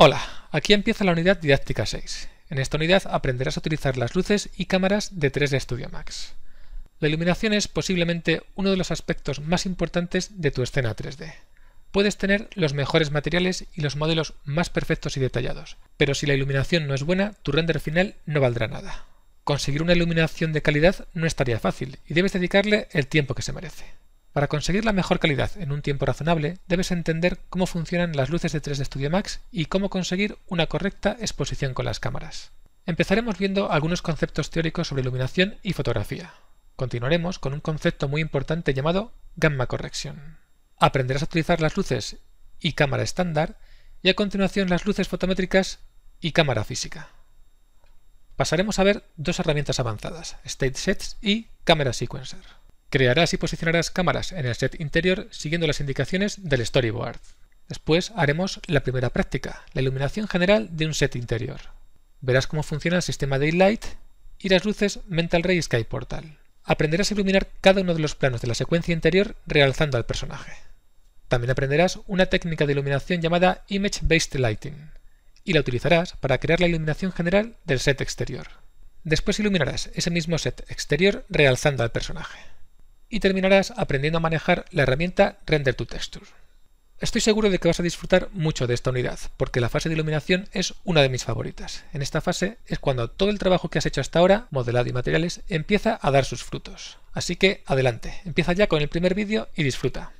Hola, aquí empieza la unidad didáctica 6. En esta unidad aprenderás a utilizar las luces y cámaras de 3D Studio Max. La iluminación es posiblemente uno de los aspectos más importantes de tu escena 3D. Puedes tener los mejores materiales y los modelos más perfectos y detallados, pero si la iluminación no es buena, tu render final no valdrá nada. Conseguir una iluminación de calidad no estaría fácil y debes dedicarle el tiempo que se merece. Para conseguir la mejor calidad en un tiempo razonable, debes entender cómo funcionan las luces de 3D Studio Max y cómo conseguir una correcta exposición con las cámaras. Empezaremos viendo algunos conceptos teóricos sobre iluminación y fotografía. Continuaremos con un concepto muy importante llamado gamma corrección. Aprenderás a utilizar las luces y cámara estándar y a continuación las luces fotométricas y cámara física. Pasaremos a ver dos herramientas avanzadas, State Sets y Camera Sequencer. Crearás y posicionarás cámaras en el set interior siguiendo las indicaciones del storyboard. Después haremos la primera práctica, la iluminación general de un set interior. Verás cómo funciona el sistema Daylight y las luces Mental Ray Sky Portal. Aprenderás a iluminar cada uno de los planos de la secuencia interior realzando al personaje. También aprenderás una técnica de iluminación llamada Image Based Lighting y la utilizarás para crear la iluminación general del set exterior. Después iluminarás ese mismo set exterior realzando al personaje y terminarás aprendiendo a manejar la herramienta Render to Texture. Estoy seguro de que vas a disfrutar mucho de esta unidad, porque la fase de iluminación es una de mis favoritas. En esta fase es cuando todo el trabajo que has hecho hasta ahora, modelado y materiales, empieza a dar sus frutos. Así que adelante, empieza ya con el primer vídeo y disfruta.